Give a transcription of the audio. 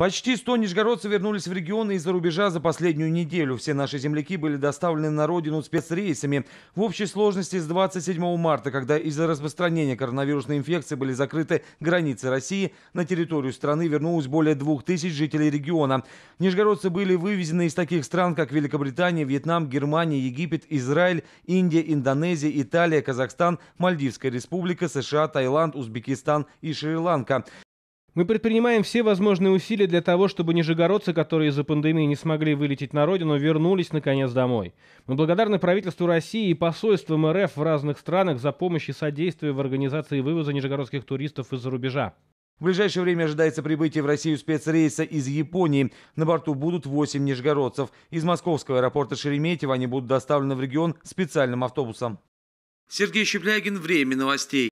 Почти 100 нижегородцев вернулись в регионы из-за рубежа за последнюю неделю. Все наши земляки были доставлены на родину спецрейсами. В общей сложности с 27 марта, когда из-за распространения коронавирусной инфекции были закрыты границы России, на территорию страны вернулось более 2000 жителей региона. Нижегородцы были вывезены из таких стран, как Великобритания, Вьетнам, Германия, Египет, Израиль, Индия, Индонезия, Италия, Казахстан, Мальдивская республика, США, Таиланд, Узбекистан и Шри-Ланка. Мы предпринимаем все возможные усилия для того, чтобы нижегородцы, которые из-за пандемии не смогли вылететь на родину, вернулись наконец домой. Мы благодарны правительству России и посольствам РФ в разных странах за помощь и содействие в организации вывоза нижегородских туристов из-за рубежа. В ближайшее время ожидается прибытие в Россию спецрейса из Японии. На борту будут 8 нижегородцев. Из московского аэропорта Шереметьево они будут доставлены в регион специальным автобусом. Сергей Щеплягин. Время новостей.